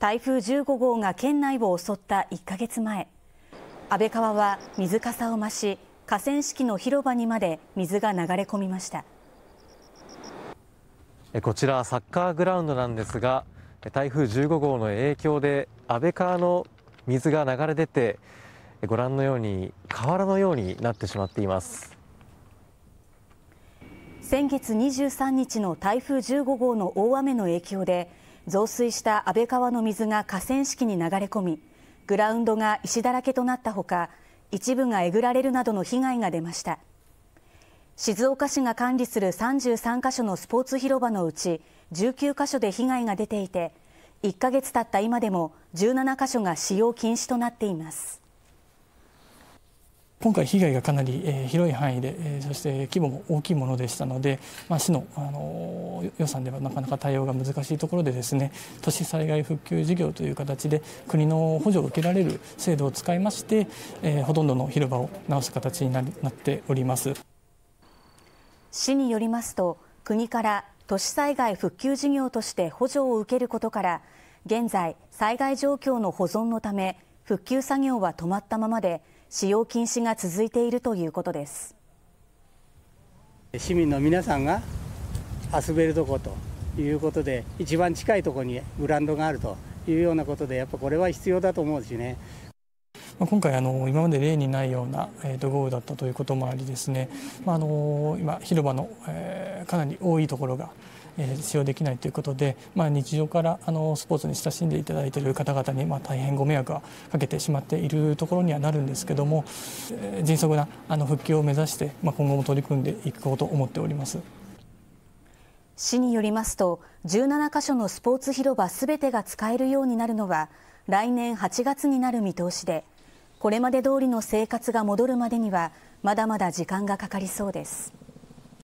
台風15号が県内を襲った1ヶ月前安倍川は水かさを増し河川敷の広場にまで水が流れ込みましたこちらサッカーグラウンドなんですが台風15号の影響で安倍川の水が流れ出てご覧のように河原のようになってしまっています先月23日の台風15号の大雨の影響で増水した安倍川の水が河川敷に流れ込みグラウンドが石だらけとなったほか一部がえぐられるなどの被害が出ました静岡市が管理する33カ所のスポーツ広場のうち19カ所で被害が出ていて1ヶ月経った今でも17カ所が使用禁止となっています今回被害がかなり、広い範囲で、そして規模も大きいものでしたので、まあ、市の、あの予算ではなかなか対応が難しいところでですね都市災害復旧事業という形で国の補助を受けられる制度を使いまして、えほとんどの広場を直す形にななっております市によりますと国から都市災害復旧事業として補助を受けることから現在災害状況の保存のため復旧作業は止まったままで使用禁止が続いているということです市民の皆さんが遊べるとこということで一番近いところにグランドがあるというようなことでやっぱこれは必要だと思うしね今回あの今まで例にないような、えー、と豪雨だったということもありですね、まあ、あの今広場の、えー、かなり多いところが、え使用できないということで、まあ、日常からあのスポーツに親しんでいただいている方々に、まあ、大変ご迷惑をかけてしまっているところにはなるんですけども、え迅速なあの復旧を目指して、まあ、今後も取り組んでいこうと思っております。市によりますと17箇所のスポーツ広場すべてが使えるようになるのは来年8月になる見通しでこれまで通りの生活が戻るまでにはまだまだ時間がかかりそうです。